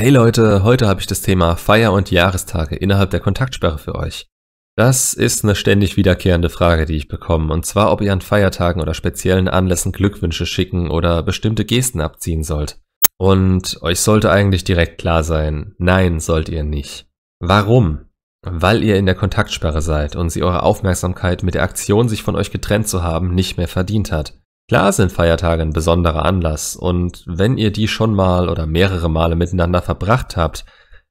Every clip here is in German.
Hey Leute, heute habe ich das Thema Feier- und Jahrestage innerhalb der Kontaktsperre für euch. Das ist eine ständig wiederkehrende Frage, die ich bekomme, und zwar, ob ihr an Feiertagen oder speziellen Anlässen Glückwünsche schicken oder bestimmte Gesten abziehen sollt. Und euch sollte eigentlich direkt klar sein, nein sollt ihr nicht. Warum? Weil ihr in der Kontaktsperre seid und sie eure Aufmerksamkeit mit der Aktion, sich von euch getrennt zu haben, nicht mehr verdient hat. Klar sind Feiertage ein besonderer Anlass und wenn ihr die schon mal oder mehrere Male miteinander verbracht habt,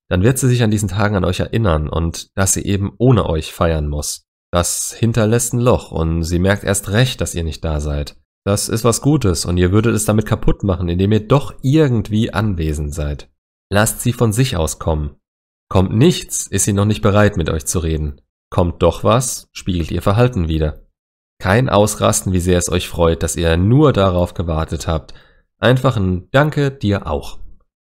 dann wird sie sich an diesen Tagen an euch erinnern und dass sie eben ohne euch feiern muss. Das hinterlässt ein Loch und sie merkt erst recht, dass ihr nicht da seid. Das ist was Gutes und ihr würdet es damit kaputt machen, indem ihr doch irgendwie anwesend seid. Lasst sie von sich aus kommen. Kommt nichts, ist sie noch nicht bereit, mit euch zu reden. Kommt doch was, spiegelt ihr Verhalten wieder. Kein Ausrasten, wie sehr es euch freut, dass ihr nur darauf gewartet habt. Einfach ein Danke dir auch.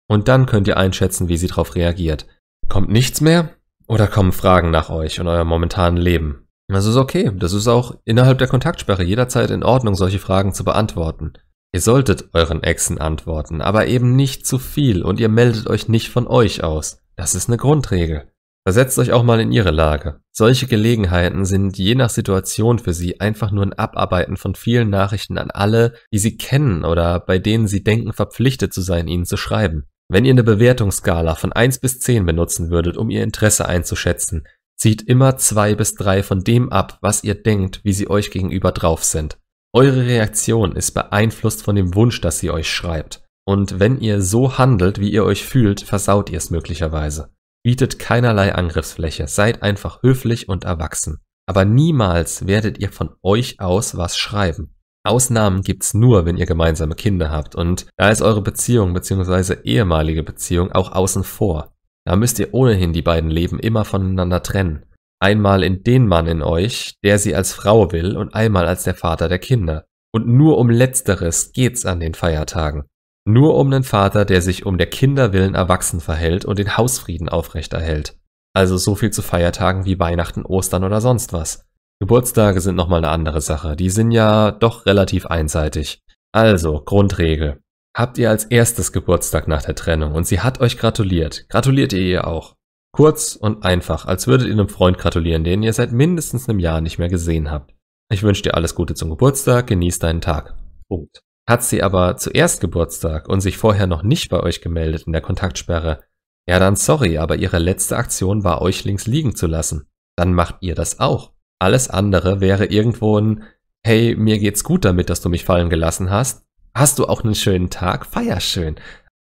Und dann könnt ihr einschätzen, wie sie darauf reagiert. Kommt nichts mehr? Oder kommen Fragen nach euch und eurem momentanen Leben? Das ist okay. Das ist auch innerhalb der Kontaktsperre jederzeit in Ordnung, solche Fragen zu beantworten. Ihr solltet euren Exen antworten, aber eben nicht zu viel und ihr meldet euch nicht von euch aus. Das ist eine Grundregel. Versetzt euch auch mal in ihre Lage. Solche Gelegenheiten sind je nach Situation für sie einfach nur ein Abarbeiten von vielen Nachrichten an alle, die sie kennen oder bei denen sie denken verpflichtet zu sein, ihnen zu schreiben. Wenn ihr eine Bewertungsskala von 1 bis 10 benutzen würdet, um ihr Interesse einzuschätzen, zieht immer 2 bis 3 von dem ab, was ihr denkt, wie sie euch gegenüber drauf sind. Eure Reaktion ist beeinflusst von dem Wunsch, dass sie euch schreibt. Und wenn ihr so handelt, wie ihr euch fühlt, versaut ihr es möglicherweise bietet keinerlei Angriffsfläche, seid einfach höflich und erwachsen. Aber niemals werdet ihr von euch aus was schreiben. Ausnahmen gibt's nur, wenn ihr gemeinsame Kinder habt und da ist eure Beziehung bzw. ehemalige Beziehung auch außen vor. Da müsst ihr ohnehin die beiden Leben immer voneinander trennen. Einmal in den Mann in euch, der sie als Frau will und einmal als der Vater der Kinder. Und nur um letzteres geht's an den Feiertagen. Nur um einen Vater, der sich um der Kinder willen erwachsen verhält und den Hausfrieden aufrechterhält. Also so viel zu Feiertagen wie Weihnachten, Ostern oder sonst was. Geburtstage sind nochmal eine andere Sache. Die sind ja doch relativ einseitig. Also, Grundregel. Habt ihr als erstes Geburtstag nach der Trennung und sie hat euch gratuliert, gratuliert ihr ihr auch. Kurz und einfach, als würdet ihr einem Freund gratulieren, den ihr seit mindestens einem Jahr nicht mehr gesehen habt. Ich wünsche dir alles Gute zum Geburtstag, genieß deinen Tag. Punkt. Hat sie aber zuerst Geburtstag und sich vorher noch nicht bei euch gemeldet in der Kontaktsperre, ja dann sorry, aber ihre letzte Aktion war euch links liegen zu lassen. Dann macht ihr das auch. Alles andere wäre irgendwo ein Hey, mir geht's gut damit, dass du mich fallen gelassen hast. Hast du auch einen schönen Tag? Feier schön.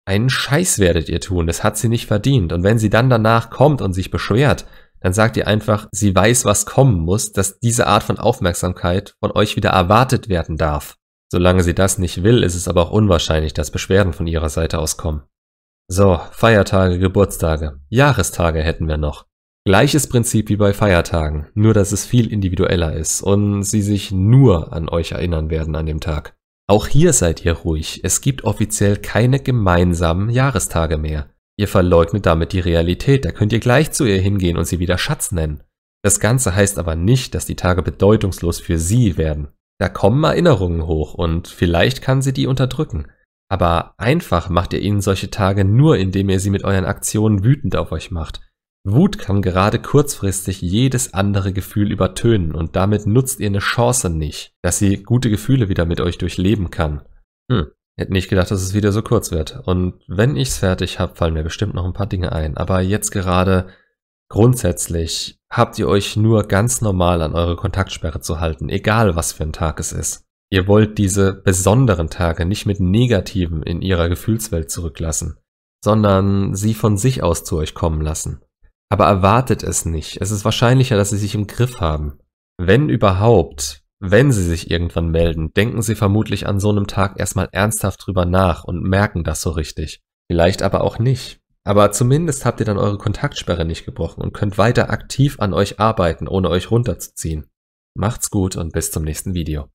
Einen Scheiß werdet ihr tun, das hat sie nicht verdient. Und wenn sie dann danach kommt und sich beschwert, dann sagt ihr einfach, sie weiß, was kommen muss, dass diese Art von Aufmerksamkeit von euch wieder erwartet werden darf. Solange sie das nicht will, ist es aber auch unwahrscheinlich, dass Beschwerden von ihrer Seite auskommen. So, Feiertage, Geburtstage, Jahrestage hätten wir noch. Gleiches Prinzip wie bei Feiertagen, nur dass es viel individueller ist und sie sich nur an euch erinnern werden an dem Tag. Auch hier seid ihr ruhig, es gibt offiziell keine gemeinsamen Jahrestage mehr. Ihr verleugnet damit die Realität, da könnt ihr gleich zu ihr hingehen und sie wieder Schatz nennen. Das Ganze heißt aber nicht, dass die Tage bedeutungslos für sie werden. Da kommen Erinnerungen hoch und vielleicht kann sie die unterdrücken. Aber einfach macht ihr ihnen solche Tage nur, indem ihr sie mit euren Aktionen wütend auf euch macht. Wut kann gerade kurzfristig jedes andere Gefühl übertönen und damit nutzt ihr eine Chance nicht, dass sie gute Gefühle wieder mit euch durchleben kann. Hm, hätte nicht gedacht, dass es wieder so kurz wird. Und wenn ich's fertig hab, fallen mir bestimmt noch ein paar Dinge ein. Aber jetzt gerade Grundsätzlich habt ihr euch nur ganz normal an eure Kontaktsperre zu halten, egal was für ein Tag es ist. Ihr wollt diese besonderen Tage nicht mit Negativen in ihrer Gefühlswelt zurücklassen, sondern sie von sich aus zu euch kommen lassen. Aber erwartet es nicht. Es ist wahrscheinlicher, dass sie sich im Griff haben. Wenn überhaupt, wenn sie sich irgendwann melden, denken sie vermutlich an so einem Tag erstmal ernsthaft drüber nach und merken das so richtig. Vielleicht aber auch nicht. Aber zumindest habt ihr dann eure Kontaktsperre nicht gebrochen und könnt weiter aktiv an euch arbeiten, ohne euch runterzuziehen. Macht's gut und bis zum nächsten Video.